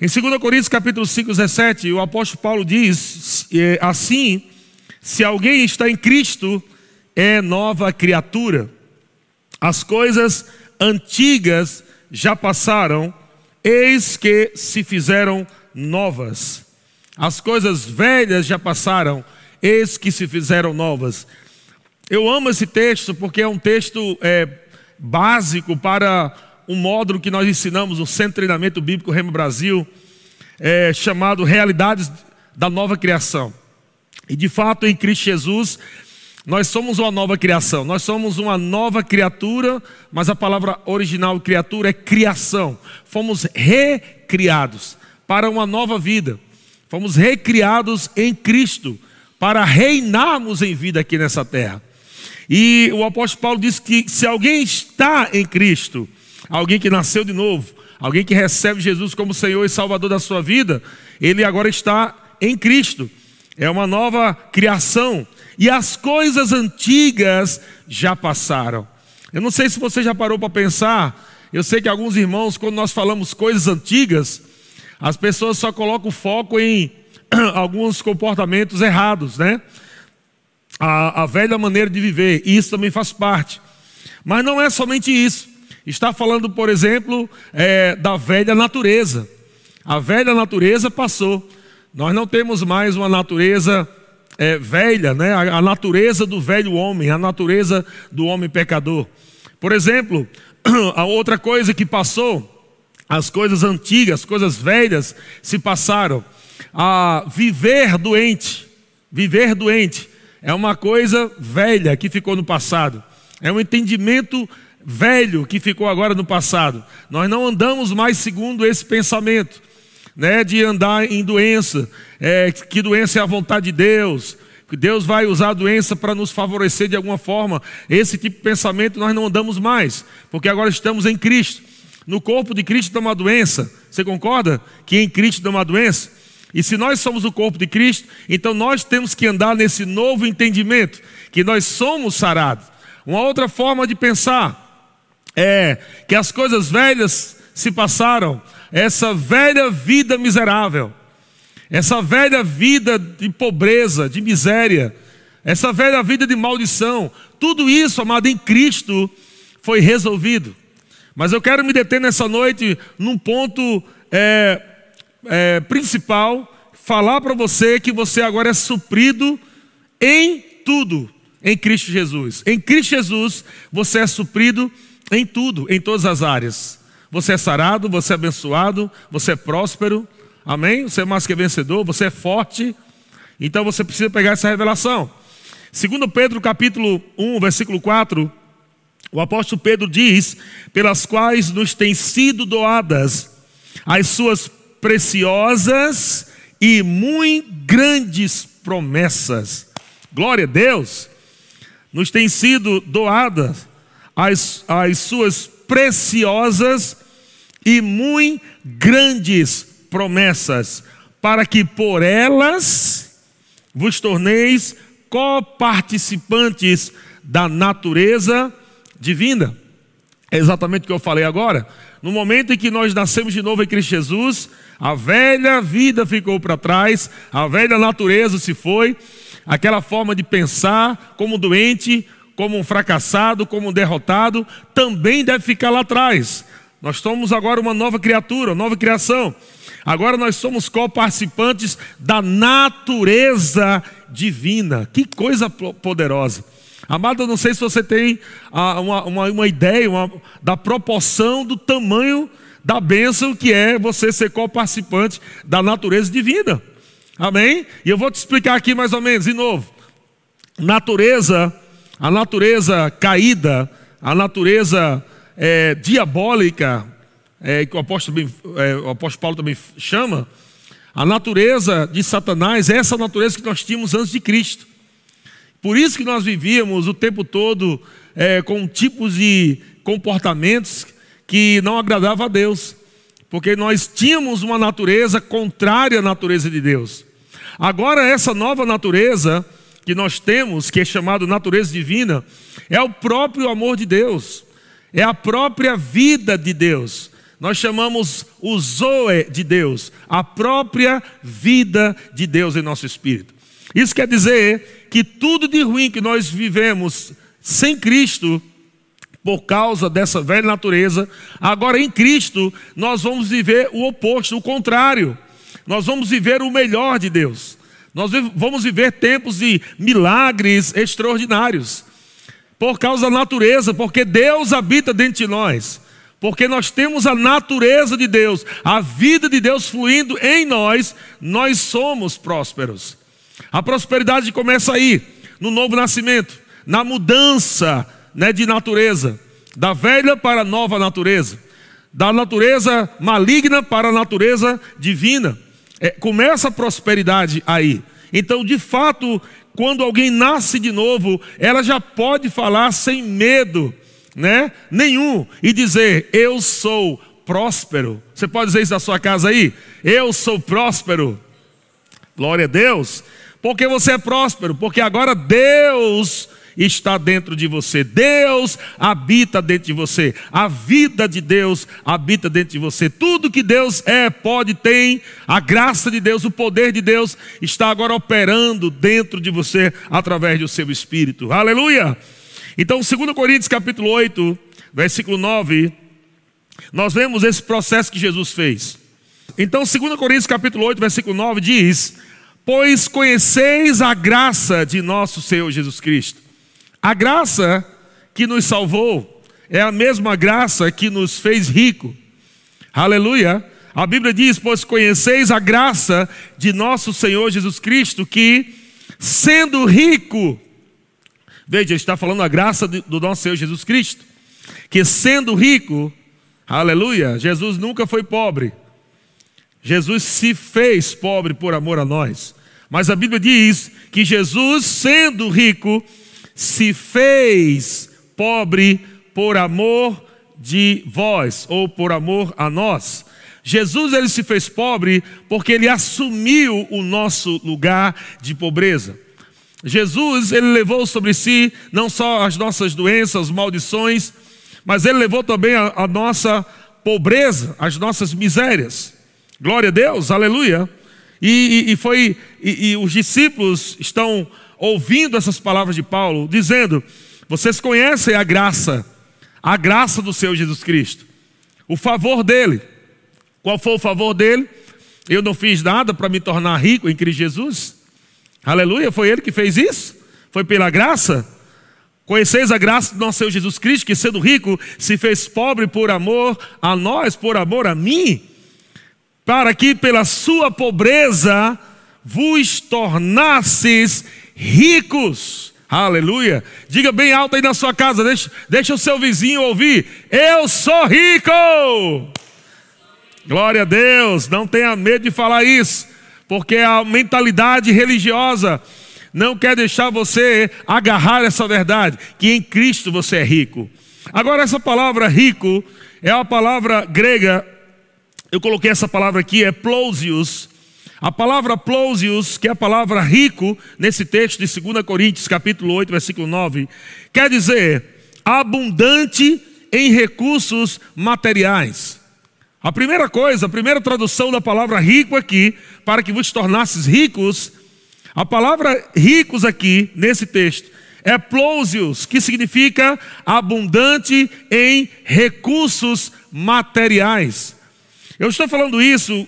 Em 2 Coríntios capítulo 5, 17, o apóstolo Paulo diz é, assim: se alguém está em Cristo, é nova criatura. As coisas antigas já passaram, eis que se fizeram novas. As coisas velhas já passaram, eis que se fizeram novas. Eu amo esse texto porque é um texto é, básico para um módulo que nós ensinamos o Centro de Treinamento Bíblico Remo Brasil, é, chamado Realidades da Nova Criação. E de fato, em Cristo Jesus, nós somos uma nova criação, nós somos uma nova criatura, mas a palavra original criatura é criação. Fomos recriados para uma nova vida, fomos recriados em Cristo para reinarmos em vida aqui nessa terra. E o apóstolo Paulo diz que se alguém está em Cristo, alguém que nasceu de novo, alguém que recebe Jesus como Senhor e Salvador da sua vida, ele agora está em Cristo. É uma nova criação. E as coisas antigas já passaram. Eu não sei se você já parou para pensar. Eu sei que alguns irmãos, quando nós falamos coisas antigas, as pessoas só colocam foco em alguns comportamentos errados, né? A, a velha maneira de viver, isso também faz parte. Mas não é somente isso. Está falando, por exemplo, é, da velha natureza. A velha natureza passou. Nós não temos mais uma natureza é, velha, né? a, a natureza do velho homem, a natureza do homem pecador. Por exemplo, a outra coisa que passou, as coisas antigas, coisas velhas se passaram. A viver doente, viver doente é uma coisa velha que ficou no passado. É um entendimento velho que ficou agora no passado. Nós não andamos mais segundo esse pensamento, né, de andar em doença, é, que doença é a vontade de Deus, que Deus vai usar a doença para nos favorecer de alguma forma. Esse tipo de pensamento nós não andamos mais, porque agora estamos em Cristo. No corpo de Cristo está uma doença. Você concorda que em Cristo está uma doença? E se nós somos o corpo de Cristo, então nós temos que andar nesse novo entendimento que nós somos sarados. Uma outra forma de pensar é, que as coisas velhas se passaram, essa velha vida miserável, essa velha vida de pobreza, de miséria, essa velha vida de maldição, tudo isso, amado, em Cristo foi resolvido. Mas eu quero me deter nessa noite num ponto é, é, principal, falar para você que você agora é suprido em tudo em Cristo Jesus. Em Cristo Jesus, você é suprido em em tudo, em todas as áreas. Você é sarado, você é abençoado, você é próspero. Amém? Você é mais que vencedor, você é forte. Então você precisa pegar essa revelação. Segundo Pedro capítulo 1, versículo 4, o apóstolo Pedro diz: "Pelas quais nos têm sido doadas as suas preciosas e muito grandes promessas". Glória a Deus. Nos têm sido doadas as, as suas preciosas e muito grandes promessas, para que por elas vos torneis coparticipantes da natureza divina. É exatamente o que eu falei agora. No momento em que nós nascemos de novo em Cristo Jesus, a velha vida ficou para trás, a velha natureza se foi, aquela forma de pensar como doente, como um fracassado, como um derrotado, também deve ficar lá atrás. Nós somos agora uma nova criatura, nova criação. Agora nós somos coparticipantes da natureza divina. Que coisa poderosa. Amado, eu não sei se você tem ah, uma, uma, uma, ideia uma, da proporção do tamanho da bênção que é você ser coparticipante da natureza divina. Amém? E eu vou te explicar aqui mais ou menos, de novo. Natureza a natureza caída, a natureza é, diabólica, é, que o apóstolo, é, o apóstolo Paulo também chama, a natureza de Satanás é essa natureza que nós tínhamos antes de Cristo. Por isso que nós vivíamos o tempo todo é, com tipos de comportamentos que não agradavam a Deus, porque nós tínhamos uma natureza contrária à natureza de Deus. Agora, essa nova natureza, que nós temos, que é chamado natureza divina, é o próprio amor de Deus, é a própria vida de Deus. Nós chamamos o Zoe de Deus, a própria vida de Deus em nosso espírito. Isso quer dizer que tudo de ruim que nós vivemos sem Cristo, por causa dessa velha natureza, agora em Cristo nós vamos viver o oposto, o contrário. Nós vamos viver o melhor de Deus. Nós vamos viver tempos de milagres extraordinários, por causa da natureza, porque Deus habita dentro de nós, porque nós temos a natureza de Deus, a vida de Deus fluindo em nós, nós somos prósperos. A prosperidade começa aí, no novo nascimento, na mudança né, de natureza, da velha para a nova natureza, da natureza maligna para a natureza divina é, começa a prosperidade aí. Então, de fato, quando alguém nasce de novo, ela já pode falar sem medo, né? Nenhum e dizer: "Eu sou próspero". Você pode dizer isso da sua casa aí? "Eu sou próspero". Glória a Deus. Porque você é próspero, porque agora Deus está dentro de você. Deus habita dentro de você. A vida de Deus habita dentro de você. Tudo que Deus é, pode, tem, a graça de Deus, o poder de Deus está agora operando dentro de você através do seu espírito. Aleluia! Então, 2 Coríntios capítulo 8, versículo 9, nós vemos esse processo que Jesus fez. Então, 2 Coríntios capítulo 8, versículo 9 diz: Pois conheceis a graça de nosso Senhor Jesus Cristo, a graça que nos salvou é a mesma graça que nos fez rico. Aleluia. A Bíblia diz: Pois conheceis a graça de nosso Senhor Jesus Cristo, que, sendo rico, veja, está falando a graça do nosso Senhor Jesus Cristo, que sendo rico, aleluia, Jesus nunca foi pobre, Jesus se fez pobre por amor a nós. Mas a Bíblia diz que Jesus, sendo rico, se fez pobre por amor de vós ou por amor a nós. Jesus ele se fez pobre porque ele assumiu o nosso lugar de pobreza. Jesus ele levou sobre si não só as nossas doenças, maldições, mas ele levou também a, a nossa pobreza, as nossas misérias. Glória a Deus, aleluia. E, e, e foi e, e os discípulos estão ouvindo essas palavras de Paulo, dizendo: Vocês conhecem a graça, a graça do Senhor Jesus Cristo, o favor dele. Qual foi o favor dele? Eu não fiz nada para me tornar rico em Cristo Jesus. Aleluia, foi ele que fez isso? Foi pela graça? Conheceis a graça do nosso Senhor Jesus Cristo, que sendo rico se fez pobre por amor a nós, por amor a mim, para que pela sua pobreza vos tornasseis ricos. Aleluia. Diga bem alto aí na sua casa, deixa, deixa o seu vizinho ouvir. Eu sou rico. Glória a Deus, não tenha medo de falar isso, porque a mentalidade religiosa não quer deixar você agarrar essa verdade, que em Cristo você é rico. Agora, essa palavra rico é uma palavra grega, eu coloquei essa palavra aqui, é plousios. A palavra plousios, que é a palavra rico, nesse texto de 2 Coríntios, capítulo 8, versículo 9, quer dizer abundante em recursos materiais. A primeira coisa, a primeira tradução da palavra rico aqui, para que vos tornasses ricos, a palavra ricos aqui, nesse texto, é plousios, que significa abundante em recursos materiais. Eu estou falando isso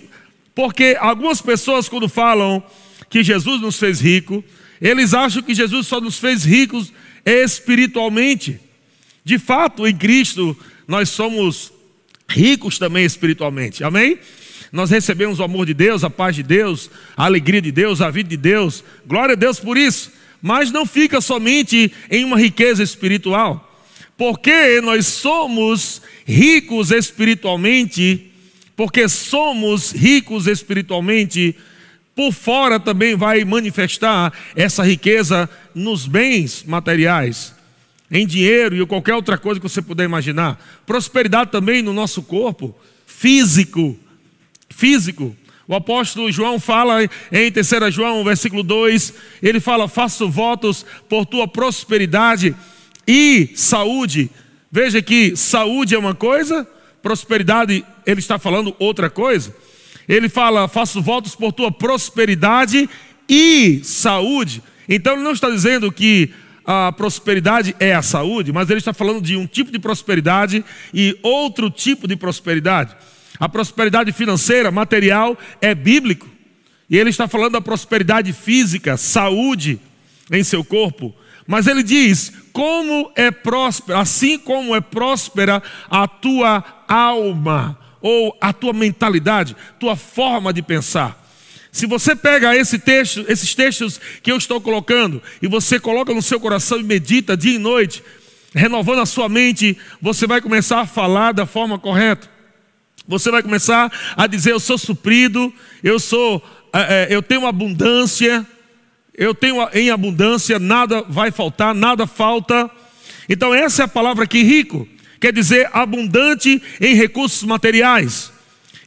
porque algumas pessoas, quando falam que Jesus nos fez rico, eles acham que Jesus só nos fez ricos espiritualmente. De fato, em Cristo, nós somos ricos também espiritualmente. Amém? Nós recebemos o amor de Deus, a paz de Deus, a alegria de Deus, a vida de Deus. Glória a Deus por isso. Mas não fica somente em uma riqueza espiritual. Porque nós somos ricos espiritualmente porque somos ricos espiritualmente, por fora também vai manifestar essa riqueza nos bens materiais, em dinheiro e qualquer outra coisa que você puder imaginar. Prosperidade também no nosso corpo físico. Físico. O apóstolo João fala em 3 João, versículo 2, ele fala: Faço votos por tua prosperidade e saúde. Veja que saúde é uma coisa, prosperidade, ele está falando outra coisa. Ele fala: faço votos por tua prosperidade e saúde. Então ele não está dizendo que a prosperidade é a saúde, mas ele está falando de um tipo de prosperidade e outro tipo de prosperidade. A prosperidade financeira, material, é bíblico. E ele está falando da prosperidade física, saúde em seu corpo, mas ele diz: como é próspera, assim como é próspera a tua alma, ou a tua mentalidade, tua forma de pensar. Se você pega esse texto, esses textos que eu estou colocando, e você coloca no seu coração e medita dia e noite, renovando a sua mente, você vai começar a falar da forma correta. Você vai começar a dizer: Eu sou suprido, eu sou, eh, eh, eu tenho abundância eu tenho em abundância, nada vai faltar, nada falta. Então, essa é a palavra que rico, quer dizer abundante em recursos materiais.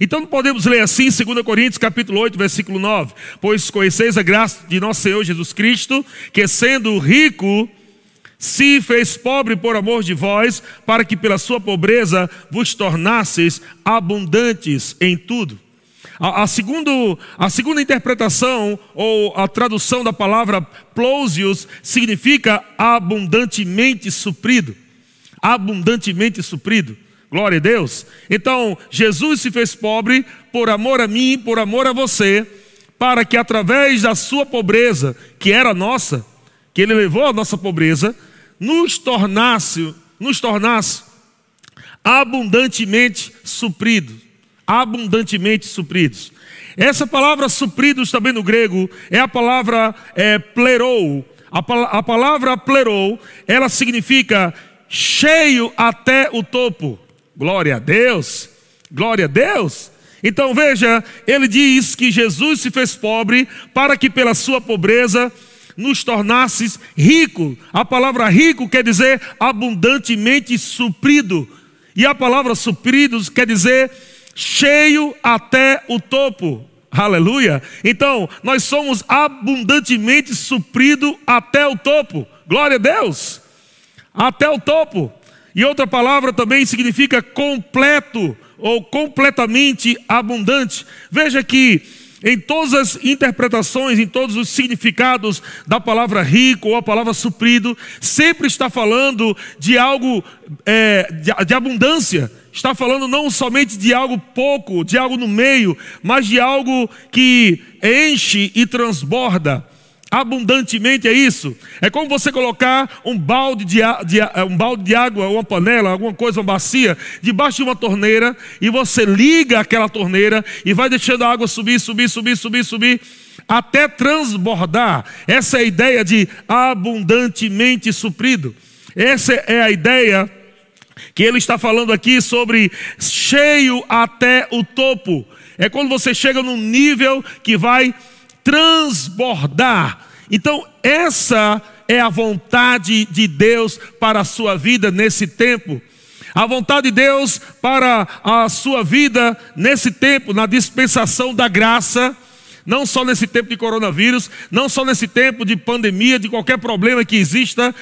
Então podemos ler assim, 2 Coríntios capítulo 8, versículo 9, pois conheceis a graça de nosso Senhor Jesus Cristo, que sendo rico, se fez pobre por amor de vós, para que pela sua pobreza vos tornasseis abundantes em tudo. A, a, segundo, a segunda interpretação, ou a tradução da palavra plosius, significa abundantemente suprido. Abundantemente suprido. Glória a Deus. Então, Jesus se fez pobre por amor a mim, por amor a você, para que através da sua pobreza, que era nossa, que ele levou a nossa pobreza, nos tornasse, nos tornasse abundantemente suprido abundantemente supridos. Essa palavra supridos também no grego é a palavra é, plerou. A, a palavra plerou, ela significa cheio até o topo. Glória a Deus! Glória a Deus! Então veja, ele diz que Jesus se fez pobre para que pela sua pobreza nos tornasses rico. A palavra rico quer dizer abundantemente suprido. E a palavra supridos quer dizer cheio até o topo. Aleluia! Então, nós somos abundantemente supridos até o topo. Glória a Deus! Até o topo. E outra palavra também significa completo ou completamente abundante. Veja que em todas as interpretações, em todos os significados da palavra rico ou a palavra suprido, sempre está falando de algo é, de, de abundância está falando não somente de algo pouco, de algo no meio, mas de algo que enche e transborda abundantemente, é isso. É como você colocar um balde de, de, um balde de água, uma panela, alguma coisa, uma bacia, debaixo de uma torneira, e você liga aquela torneira e vai deixando a água subir, subir, subir, subir, subir, até transbordar. Essa é a ideia de abundantemente suprido. Essa é a ideia que ele está falando aqui sobre cheio até o topo. É quando você chega num nível que vai transbordar. Então, essa é a vontade de Deus para a sua vida nesse tempo. A vontade de Deus para a sua vida nesse tempo, na dispensação da graça, não só nesse tempo de coronavírus, não só nesse tempo de pandemia, de qualquer problema que exista,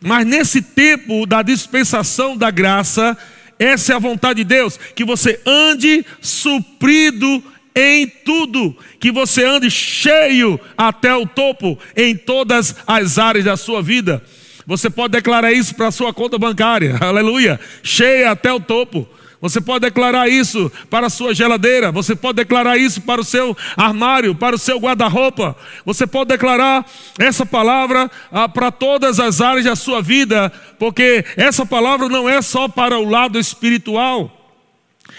mas nesse tempo da dispensação da graça, essa é a vontade de Deus, que você ande suprido em tudo, que você ande cheio até o topo em todas as áreas da sua vida. Você pode declarar isso para a sua conta bancária, aleluia, cheia até o topo. Você pode declarar isso para a sua geladeira, você pode declarar isso para o seu armário, para o seu guarda-roupa. Você pode declarar essa palavra ah, para todas as áreas da sua vida, porque essa palavra não é só para o lado espiritual.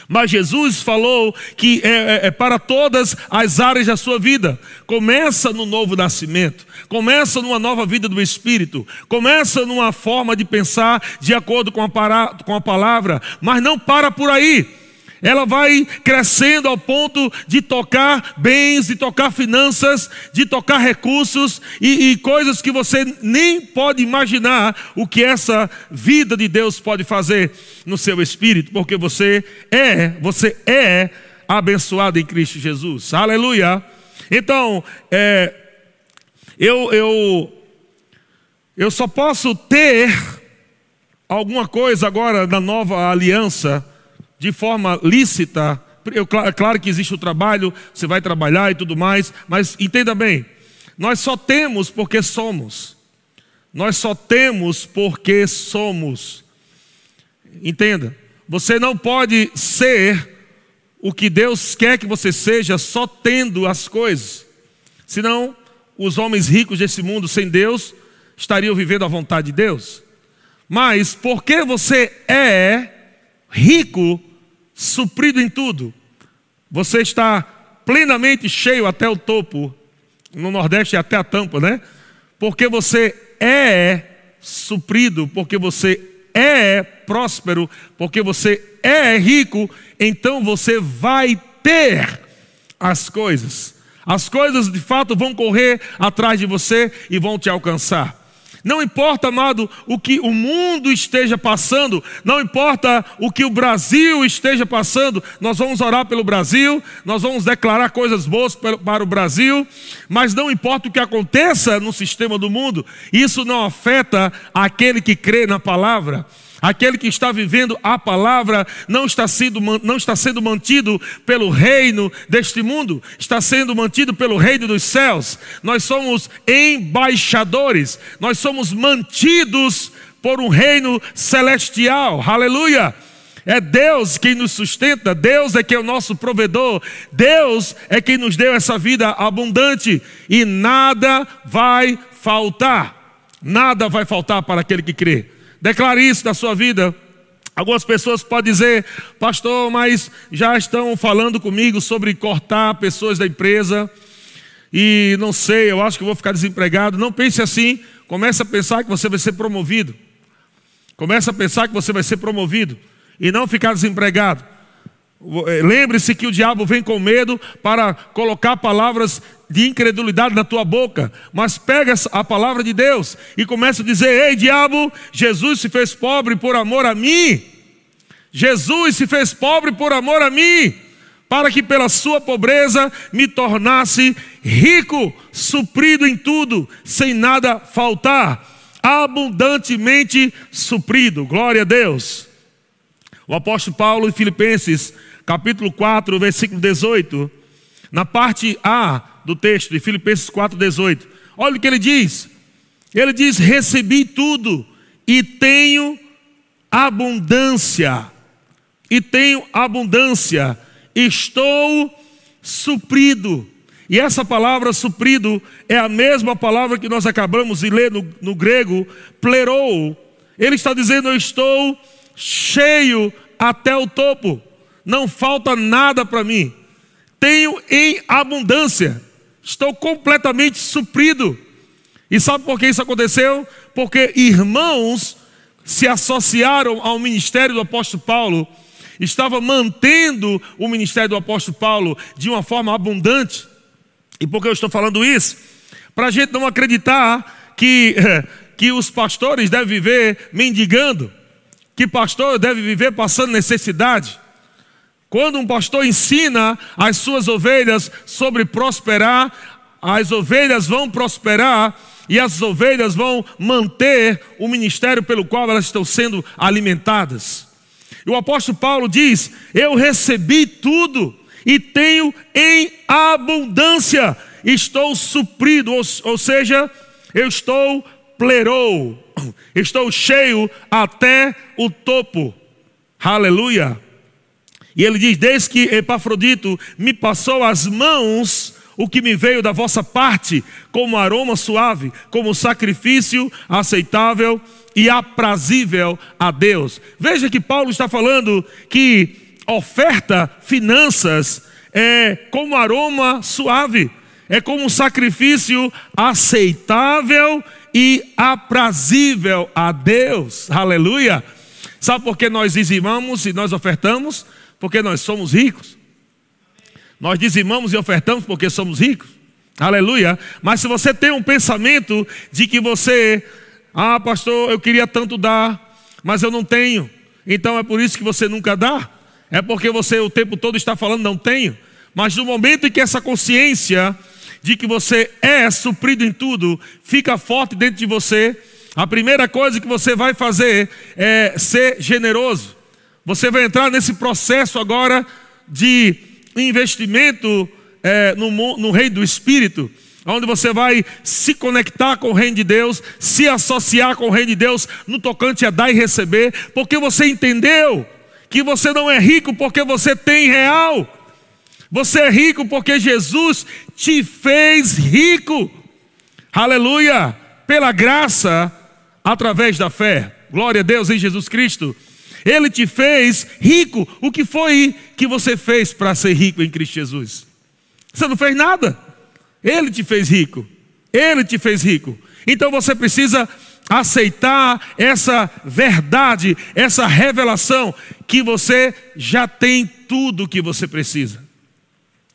Mas Jesus falou que é, é, é, para todas as áreas da sua vida. Começa no novo nascimento, começa numa nova vida do Espírito, começa numa forma de pensar de acordo com a, para, com a palavra, mas não para por aí. Ela vai crescendo ao ponto de tocar bens, de tocar finanças, de tocar recursos e, e, coisas que você nem pode imaginar o que essa vida de Deus pode fazer no seu espírito, porque você é, você é abençoado em Cristo Jesus. Aleluia! Então, é, eu, eu, eu só posso ter alguma coisa agora na nova aliança de forma lícita. Eu, é claro que existe o trabalho, você vai trabalhar e tudo mais, mas entenda bem: nós só temos porque somos. Nós só temos porque somos. Entenda, você não pode ser o que Deus quer que você seja só tendo as coisas. Senão, os homens ricos desse mundo sem Deus estariam vivendo à vontade de Deus. Mas porque você é rico, suprido em tudo. Você está plenamente cheio até o topo. No Nordeste é até a tampa, né? Porque você é suprido, porque você é próspero, porque você é rico, então você vai ter as coisas. As coisas de fato vão correr atrás de você e vão te alcançar. Não importa, amado, o que o mundo esteja passando, não importa o que o Brasil esteja passando, nós vamos orar pelo Brasil, nós vamos declarar coisas boas para o Brasil, mas não importa o que aconteça no sistema do mundo, isso não afeta aquele que crê na palavra. Aquele que está vivendo a palavra não está, sendo, não está sendo mantido pelo reino deste mundo, está sendo mantido pelo reino dos céus. Nós somos embaixadores, nós somos mantidos por um reino celestial. Aleluia! É Deus quem nos sustenta, Deus é quem é o nosso provedor, Deus é quem nos deu essa vida abundante e nada vai faltar. Nada vai faltar para aquele que crê. Declare isso da sua vida. Algumas pessoas podem dizer, pastor, mas já estão falando comigo sobre cortar pessoas da empresa e não sei, eu acho que vou ficar desempregado. Não pense assim. Comece a pensar que você vai ser promovido. Comece a pensar que você vai ser promovido e não ficar desempregado. Eh, lembre-se que o diabo vem com medo para colocar palavras de incredulidade na tua boca, mas pega a palavra de Deus e começa a dizer: Ei, diabo, Jesus se fez pobre por amor a mim. Jesus se fez pobre por amor a mim, para que pela sua pobreza me tornasse rico, suprido em tudo, sem nada faltar, abundantemente suprido. Glória a Deus. O apóstolo Paulo em Filipenses capítulo 4, versículo 18, na parte A do texto de Filipenses 4, 18. Olha o que ele diz. Ele diz: Recebi tudo e tenho abundância. E tenho abundância. Estou suprido. E essa palavra suprido é a mesma palavra que nós acabamos de ler no, no grego, plerou. Ele está dizendo: Eu estou cheio até o topo não falta nada para mim. Tenho em abundância, estou completamente suprido. E sabe por que isso aconteceu? Porque irmãos se associaram ao ministério do apóstolo Paulo, estava mantendo o ministério do apóstolo Paulo de uma forma abundante. E por que eu estou falando isso? Para a gente não acreditar que, que os pastores devem viver mendigando, que pastor deve viver passando necessidade. Quando um pastor ensina as suas ovelhas sobre prosperar, as ovelhas vão prosperar e as ovelhas vão manter o ministério pelo qual elas estão sendo alimentadas. E o apóstolo Paulo diz: Eu recebi tudo e tenho em abundância, estou suprido, ou, ou seja, eu estou plerou, estou cheio até o topo. Aleluia! E ele diz: Desde que Epafrodito me passou as mãos o que me veio da vossa parte, como aroma suave, como sacrifício aceitável e aprazível a Deus. Veja que Paulo está falando que oferta, finanças, é como aroma suave, é como sacrifício aceitável e aprazível a Deus. Aleluia! Sabe por que nós dizimamos e nós ofertamos? porque nós somos ricos. Nós dizimamos e ofertamos porque somos ricos. Aleluia. Mas se você tem um pensamento de que você, ah, pastor, eu queria tanto dar, mas eu não tenho. Então é por isso que você nunca dá. É porque você o tempo todo está falando não tenho. Mas no momento em que essa consciência de que você é suprido em tudo fica forte dentro de você, a primeira coisa que você vai fazer é ser generoso. Você vai entrar nesse processo agora de investimento é, no, no reino do Espírito, onde você vai se conectar com o reino de Deus, se associar com o reino de Deus no tocante a dar e receber, porque você entendeu que você não é rico porque você tem real. Você é rico porque Jesus te fez rico. Aleluia! Pela graça, através da fé. Glória a Deus em Jesus Cristo. Ele te fez rico. O que foi que você fez para ser rico em Cristo Jesus? Você não fez nada. Ele te fez rico. Ele te fez rico. Então você precisa aceitar essa verdade, essa revelação que você já tem tudo o que você precisa.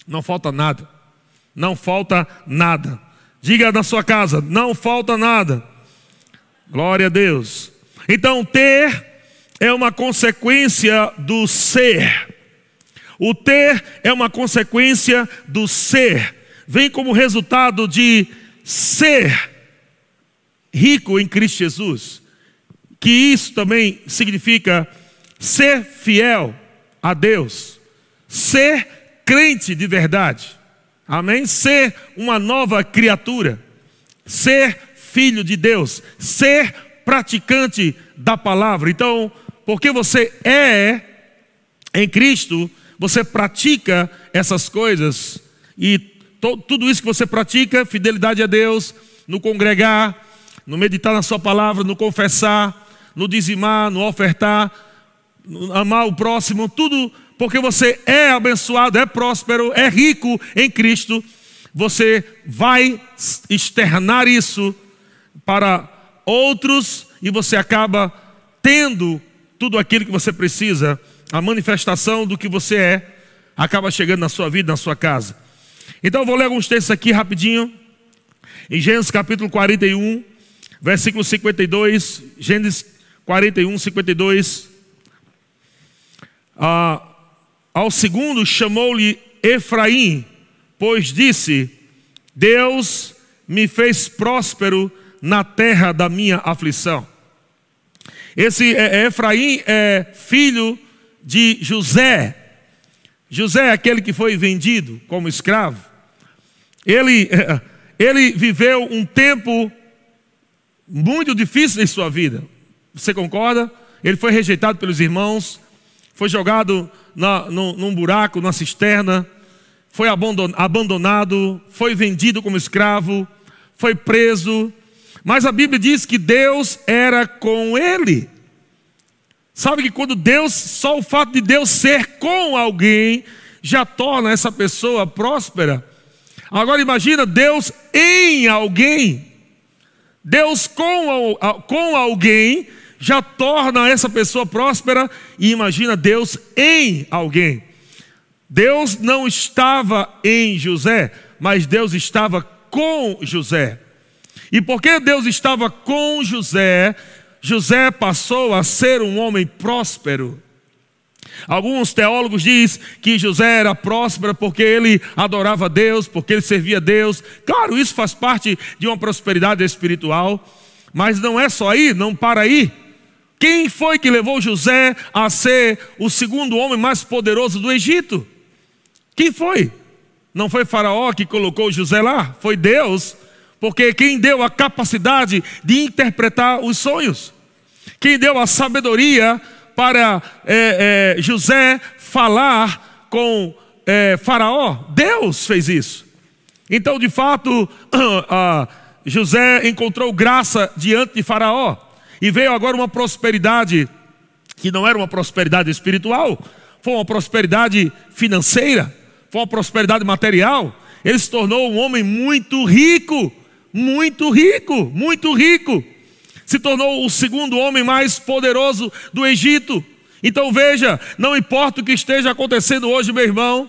Não falta nada. Não falta nada. Diga na sua casa, não falta nada. Glória a Deus. Então ter é uma consequência do ser. O ter é uma consequência do ser. Vem como resultado de ser rico em Cristo Jesus. Que isso também significa ser fiel a Deus, ser crente de verdade. Amém? Ser uma nova criatura, ser filho de Deus, ser praticante da palavra. Então, porque você é em Cristo, você pratica essas coisas e tudo isso que você pratica, fidelidade a Deus, no congregar, no meditar na sua palavra, no confessar, no dizimar, no ofertar, no amar o próximo, tudo porque você é abençoado, é próspero, é rico em Cristo, você vai externar isso para outros e você acaba tendo tudo aquilo que você precisa, a manifestação do que você é, acaba chegando na sua vida, na sua casa. Então eu vou ler alguns textos aqui rapidinho. Em Gênesis capítulo 41, versículo 52, Gênesis 41, 52. Ah, ao segundo chamou-lhe Efraim, pois disse: Deus me fez próspero na terra da minha aflição. Esse é, é, Efraim é filho de José. José é aquele que foi vendido como escravo. Ele, ele viveu um tempo muito difícil em sua vida. Você concorda? Ele foi rejeitado pelos irmãos, foi jogado na, num, num buraco, na cisterna, foi abandonado, foi vendido como escravo, foi preso, mas a Bíblia diz que Deus era com ele. Sabe que quando Deus, só o fato de Deus ser com alguém, já torna essa pessoa próspera. Agora imagina Deus em alguém. Deus com, com alguém já torna essa pessoa próspera. E imagina Deus em alguém. Deus não estava em José, mas Deus estava com José. E porque Deus estava com José, José passou a ser um homem próspero. Alguns teólogos dizem que José era próspero porque ele adorava Deus, porque ele servia Deus. Claro, isso faz parte de uma prosperidade espiritual, mas não é só aí, não para aí. Quem foi que levou José a ser o segundo homem mais poderoso do Egito? Quem foi? Não foi Faraó que colocou José lá, foi Deus porque quem deu a capacidade de interpretar os sonhos? Quem deu a sabedoria para é, é, José falar com é, Faraó? Deus fez isso. Então, de fato, José encontrou graça diante de Faraó. E veio agora uma prosperidade que não era uma prosperidade espiritual, foi uma prosperidade financeira, foi uma prosperidade material. Ele se tornou um homem muito rico muito rico, muito rico. Se tornou o segundo homem mais poderoso do Egito. Então veja, não importa o que esteja acontecendo hoje, meu irmão,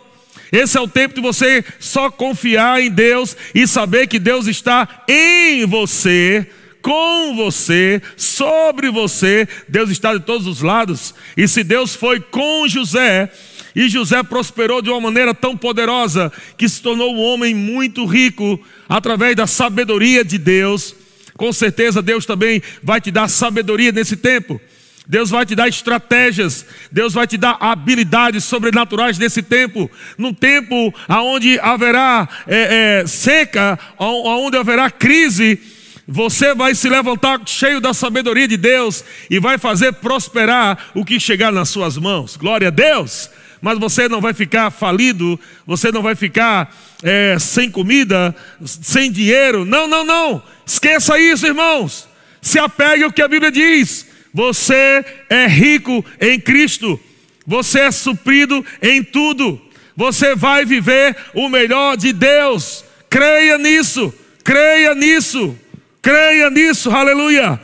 esse é o tempo de você só confiar em Deus e saber que Deus está em você, com você, sobre você. Deus está de todos os lados. E se Deus foi com José, e José prosperou de uma maneira tão poderosa que se tornou um homem muito rico através da sabedoria de Deus. Com certeza, Deus também vai te dar sabedoria nesse tempo. Deus vai te dar estratégias, Deus vai te dar habilidades sobrenaturais nesse tempo, num tempo aonde haverá é, é, seca, aonde haverá crise, você vai se levantar cheio da sabedoria de Deus e vai fazer prosperar o que chegar nas suas mãos. Glória a Deus! mas você não vai ficar falido, você não vai ficar é, sem comida, sem dinheiro. Não, não, não. Esqueça isso, irmãos. Se apegue ao que a Bíblia diz. Você é rico em Cristo. Você é suprido em tudo. Você vai viver o melhor de Deus. Creia nisso. Creia nisso. Creia nisso. Aleluia.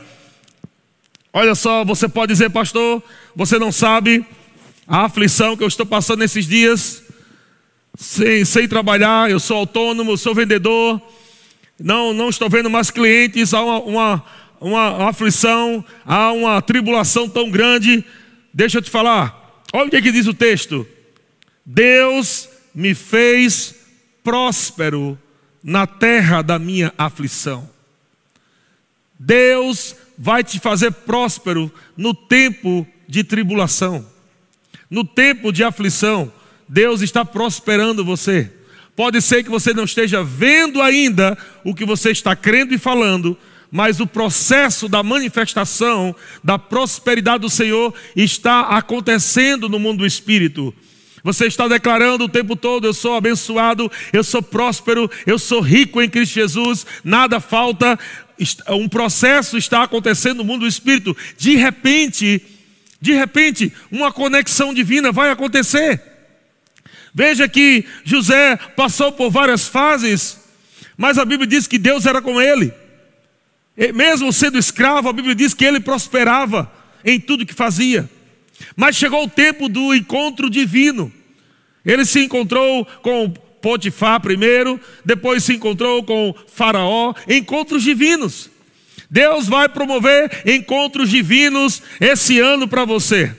Olha só, você pode dizer, pastor, você não sabe a aflição que eu estou passando nesses dias, sem, sem trabalhar, eu sou autônomo, sou vendedor, não, não estou vendo mais clientes, há uma, uma, uma aflição, há uma tribulação tão grande. Deixa eu te falar, olha o que, é que diz o texto: Deus me fez próspero na terra da minha aflição. Deus vai te fazer próspero no tempo de tribulação. No tempo de aflição, Deus está prosperando você. Pode ser que você não esteja vendo ainda o que você está crendo e falando, mas o processo da manifestação da prosperidade do Senhor está acontecendo no mundo do espírito. Você está declarando o tempo todo: eu sou abençoado, eu sou próspero, eu sou rico em Cristo Jesus, nada falta. Um processo está acontecendo no mundo do espírito. De repente, de repente, uma conexão divina vai acontecer. Veja que José passou por várias fases, mas a Bíblia diz que Deus era com ele. E mesmo sendo escravo, a Bíblia diz que ele prosperava em tudo que fazia. Mas chegou o tempo do encontro divino. Ele se encontrou com Potifar primeiro, depois se encontrou com Faraó, encontros divinos. Deus vai promover encontros divinos esse ano para você.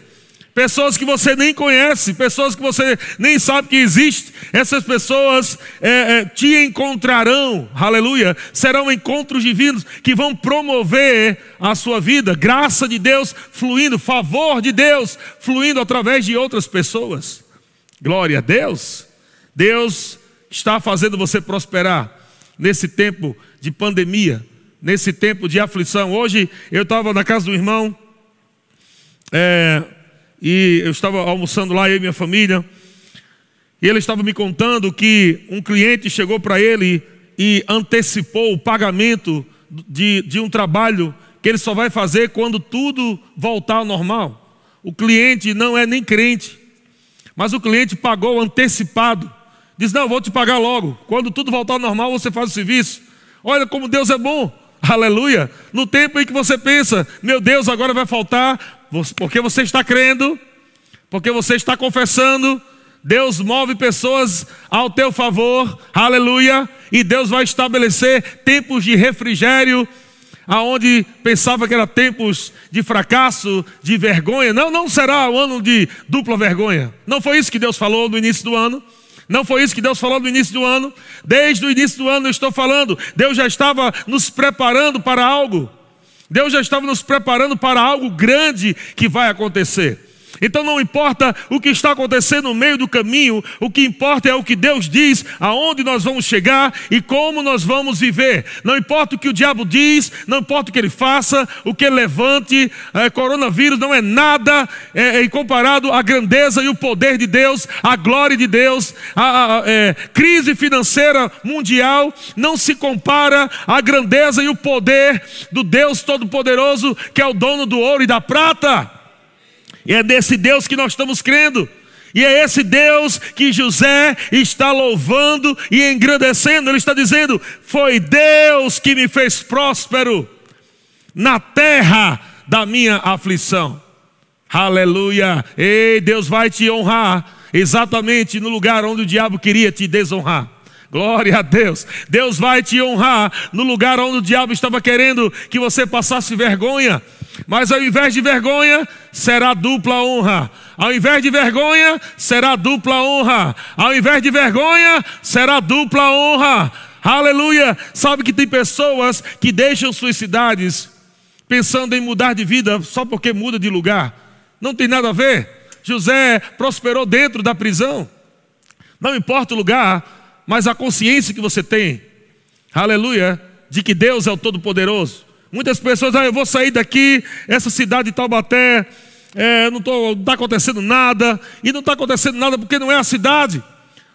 Pessoas que você nem conhece, pessoas que você nem sabe que existe, essas pessoas é, é, te encontrarão, aleluia. Serão encontros divinos que vão promover a sua vida, graça de Deus fluindo, favor de Deus fluindo através de outras pessoas. Glória a Deus. Deus está fazendo você prosperar nesse tempo de pandemia nesse tempo de aflição. Hoje eu estava na casa do irmão é, e eu estava almoçando lá, eu e minha família. E ele estava me contando que um cliente chegou para ele e antecipou o pagamento de, de um trabalho que ele só vai fazer quando tudo voltar ao normal. O cliente não é nem crente, mas o cliente pagou antecipado. Diz: Não, vou te pagar logo. Quando tudo voltar ao normal, você faz o serviço. Olha como Deus é bom. Aleluia. No tempo em que você pensa, meu Deus, agora vai faltar, porque você está crendo, porque você está confessando, Deus move pessoas ao teu favor, aleluia, e Deus vai estabelecer tempos de refrigério, aonde pensava que era tempos de fracasso, de vergonha. Não, não será o um ano de dupla vergonha. Não foi isso que Deus falou no início do ano. Não foi isso que Deus falou no início do ano? Desde o início do ano eu estou falando, Deus já estava nos preparando para algo. Deus já estava nos preparando para algo grande que vai acontecer. Então não importa o que está acontecendo no meio do caminho, o que importa é o que Deus diz, aonde nós vamos chegar e como nós vamos viver. Não importa o que o diabo diz, não importa o que ele faça, o que ele levante, é, coronavírus não é nada é, é, comparado à grandeza e o poder de Deus, à glória de Deus, a, é, crise financeira mundial não se compara à grandeza e o poder do Deus Todo-Poderoso, que é o dono do ouro e da prata. E é desse Deus que nós estamos crendo. E é esse Deus que José está louvando e engrandecendo. Ele está dizendo: Foi Deus que me fez próspero na terra da minha aflição. Aleluia! Ei, Deus vai te honrar exatamente no lugar onde o diabo queria te desonrar. Glória a Deus. Deus vai te honrar no lugar onde o diabo estava querendo que você passasse vergonha. Mas ao invés de vergonha, será dupla honra. Ao invés de vergonha, será dupla honra. Ao invés de vergonha, será dupla honra. Aleluia! Sabe que tem pessoas que deixam suas cidades pensando em mudar de vida só porque muda de lugar. Não tem nada a ver. José prosperou dentro da prisão. Não importa o lugar, mas a consciência que você tem, aleluia, de que Deus é o Todo-Poderoso, Muitas pessoas, ah, eu vou sair daqui, essa cidade de Taubaté, é, não está acontecendo nada, e não está acontecendo nada porque não é a cidade.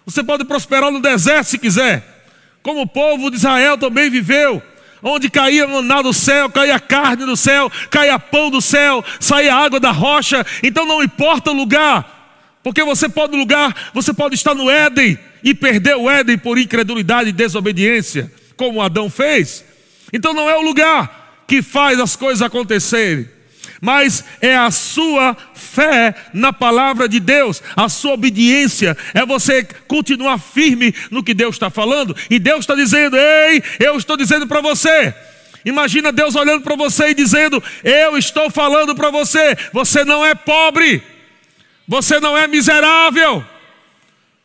Você pode prosperar no deserto se quiser, como o povo de Israel também viveu. Onde caía maná do céu, caía carne do céu, caía pão do céu, saía água da rocha. Então não importa o lugar, porque você pode lugar, você pode estar no Éden e perder o Éden por incredulidade e desobediência, como Adão fez. Então não é o lugar, que faz as coisas acontecerem, mas é a sua fé na palavra de Deus, a sua obediência, é você continuar firme no que Deus está falando, e Deus está dizendo: Ei, eu estou dizendo para você. Imagina Deus olhando para você e dizendo: Eu estou falando para você, você não é pobre, você não é miserável,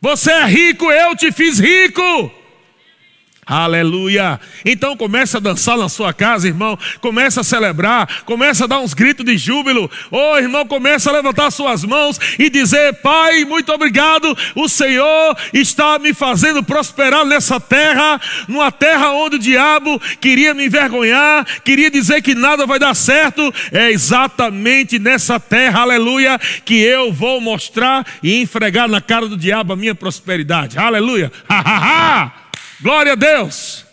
você é rico, eu te fiz rico. Aleluia. Então começa a dançar na sua casa, irmão. Começa a celebrar, começa a dar uns gritos de júbilo. Oh, irmão, começa a levantar suas mãos e dizer: "Pai, muito obrigado. O Senhor está me fazendo prosperar nessa terra, numa terra onde o diabo queria me envergonhar, queria dizer que nada vai dar certo. É exatamente nessa terra, aleluia, que eu vou mostrar e enfregar na cara do diabo a minha prosperidade. Aleluia. Ha ha ha! Glória a Deus!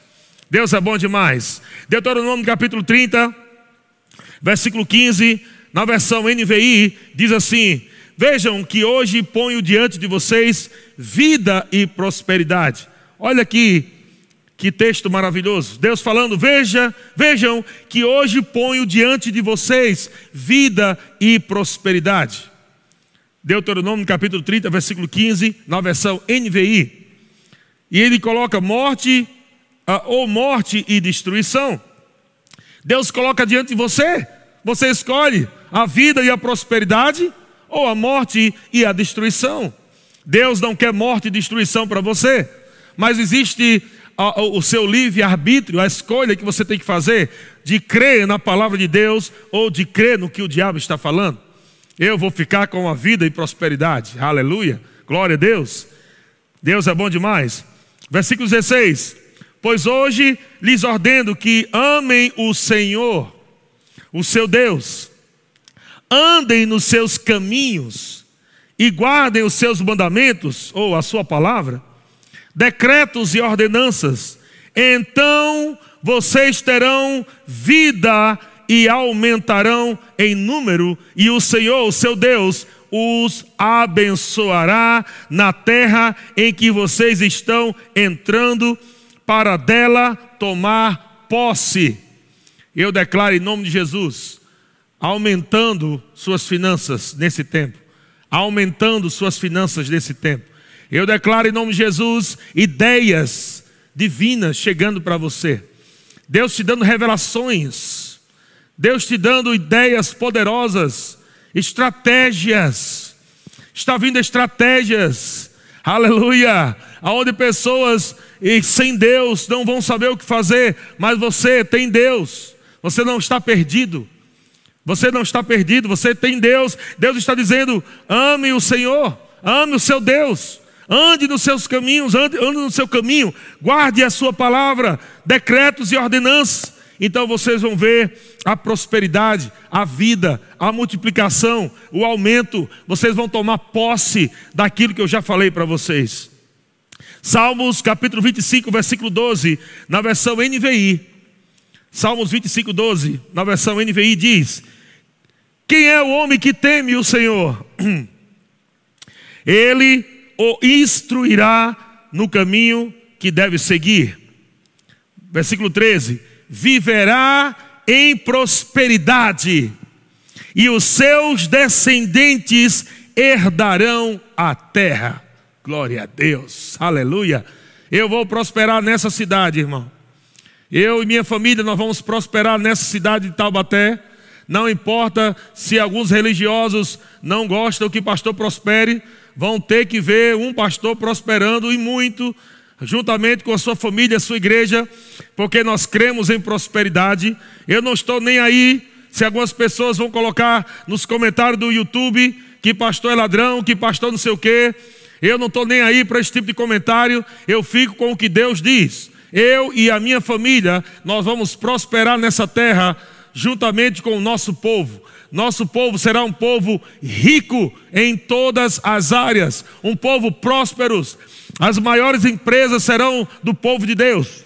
Deus é bom demais. Deuteronômio capítulo 30, versículo 15, na versão NVI, diz assim: Vejam que hoje ponho diante de vocês vida e prosperidade. Olha aqui, que texto maravilhoso. Deus falando: Veja, vejam que hoje ponho diante de vocês vida e prosperidade. Deuteronômio capítulo 30, versículo 15, na versão NVI. E ele coloca morte, ah, ou morte e destruição. Deus coloca diante de você, você escolhe a vida e a prosperidade, ou a morte e a destruição. Deus não quer morte e destruição para você, mas existe ah, o seu livre-arbítrio, a escolha que você tem que fazer de crer na palavra de Deus ou de crer no que o diabo está falando. Eu vou ficar com a vida e prosperidade, aleluia, glória a Deus. Deus é bom demais. Versículo 16: Pois hoje lhes ordeno que amem o Senhor, o seu Deus, andem nos seus caminhos e guardem os seus mandamentos, ou a sua palavra, decretos e ordenanças, então vocês terão vida e aumentarão em número, e o Senhor, o seu Deus, os abençoará na terra em que vocês estão entrando para dela tomar posse. Eu declaro em nome de Jesus, aumentando suas finanças nesse tempo, aumentando suas finanças nesse tempo. Eu declaro em nome de Jesus ideias divinas chegando para você. Deus te dando revelações, Deus te dando ideias poderosas estratégias. Está vindo estratégias. Aleluia! Aonde pessoas e sem Deus não vão saber o que fazer, mas você tem Deus. Você não está perdido. Você não está perdido, você tem Deus. Deus está dizendo: ame o Senhor, ame o seu Deus. Ande nos seus caminhos, ande, ande no seu caminho, guarde a sua palavra, decretos e ordenanças então vocês vão ver a prosperidade, a vida, a multiplicação, o aumento. Vocês vão tomar posse daquilo que eu já falei para vocês. Salmos capítulo 25, versículo 12, na versão NVI. Salmos 25, 12, na versão NVI diz: Quem é o homem que teme o Senhor? Ele o instruirá no caminho que deve seguir. Versículo 13: viverá em prosperidade, e os seus descendentes herdarão a terra. Glória a Deus, aleluia. Eu vou prosperar nessa cidade, irmão. Eu e minha família, nós vamos prosperar nessa cidade de Taubaté. Não importa se alguns religiosos não gostam que pastor prospere, vão ter que ver um pastor prosperando e muito juntamente com a sua família, a sua igreja, porque nós cremos em prosperidade. Eu não estou nem aí se algumas pessoas vão colocar nos comentários do YouTube que pastor é ladrão, que pastor não sei o quê. Eu não estou nem aí para esse tipo de comentário, eu fico com o que Deus diz. Eu e a minha família, nós vamos prosperar nessa terra juntamente com o nosso povo. Nosso povo será um povo rico em todas as áreas, um povo próspero. As maiores empresas serão do povo de Deus,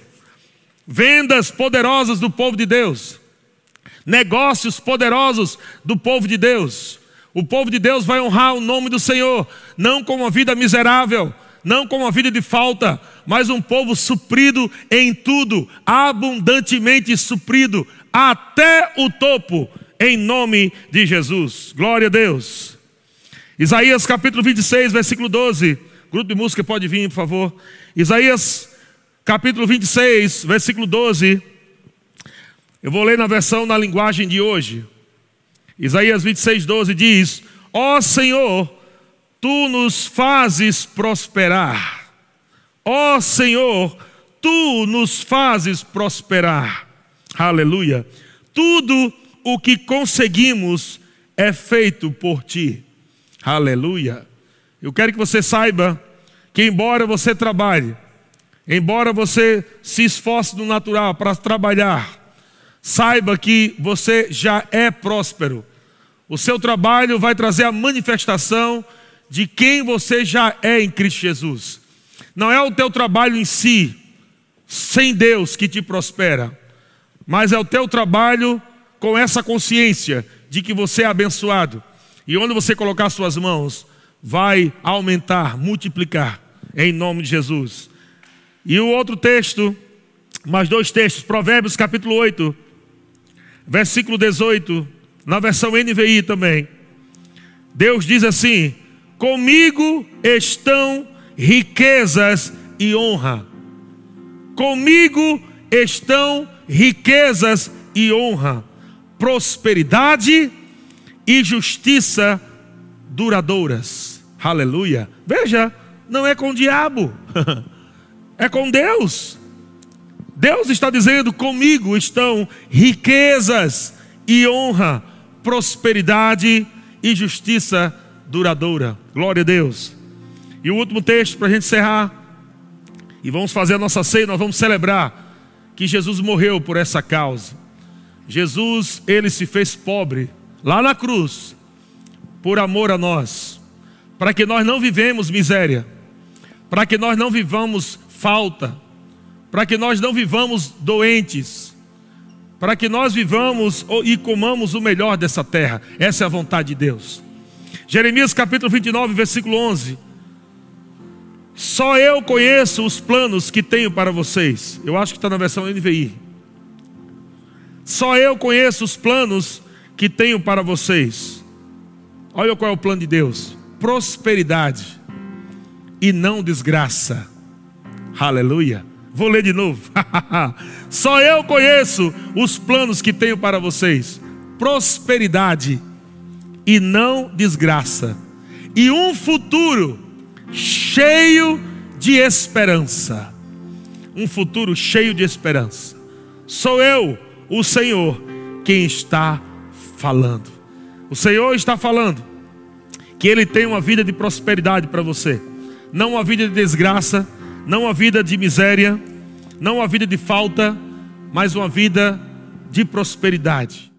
vendas poderosas do povo de Deus, negócios poderosos do povo de Deus. O povo de Deus vai honrar o nome do Senhor, não com uma vida miserável, não com uma vida de falta, mas um povo suprido em tudo, abundantemente suprido, até o topo em nome de Jesus. Glória a Deus. Isaías capítulo 26, versículo 12. Grupo de música pode vir, por favor. Isaías capítulo 26, versículo 12. Eu vou ler na versão na linguagem de hoje. Isaías 26, 12 diz: Ó oh Senhor, tu nos fazes prosperar. Ó oh Senhor, tu nos fazes prosperar. Aleluia. Tudo o que conseguimos é feito por ti. Aleluia. Eu quero que você saiba que, embora você trabalhe, embora você se esforce no natural para trabalhar, saiba que você já é próspero. O seu trabalho vai trazer a manifestação de quem você já é em Cristo Jesus. Não é o teu trabalho em si, sem Deus, que te prospera, mas é o teu trabalho com essa consciência de que você é abençoado. E onde você colocar suas mãos, vai aumentar, multiplicar, em nome de Jesus. E o outro texto, mais dois textos, Provérbios capítulo 8, versículo 18, na versão NVI também. Deus diz assim: Comigo estão riquezas e honra. Comigo estão riquezas e honra prosperidade e justiça duradouras. Aleluia. Veja, não é com o diabo, é com Deus. Deus está dizendo: comigo estão riquezas e honra, prosperidade e justiça duradoura. Glória a Deus. E o último texto para a gente encerrar. E vamos fazer a nossa ceia, nós vamos celebrar que Jesus morreu por essa causa. Jesus, ele se fez pobre lá na cruz, por amor a nós, para que nós não vivemos miséria, para que nós não vivamos falta, para que nós não vivamos doentes, para que nós vivamos e comamos o melhor dessa terra. Essa é a vontade de Deus. Jeremias capítulo 29, versículo 11. Só eu conheço os planos que tenho para vocês. Eu acho que está na versão NVI. Só eu conheço os planos que tenho para vocês. Olha qual é o plano de Deus: prosperidade e não desgraça. Aleluia. Vou ler de novo. Só eu conheço os planos que tenho para vocês: prosperidade e não desgraça, e um futuro cheio de esperança. Um futuro cheio de esperança. Sou eu o Senhor quem está falando. O Senhor está falando que Ele tem uma vida de prosperidade para você, não uma vida de desgraça, não uma vida de miséria, não uma vida de falta, mas uma vida de prosperidade.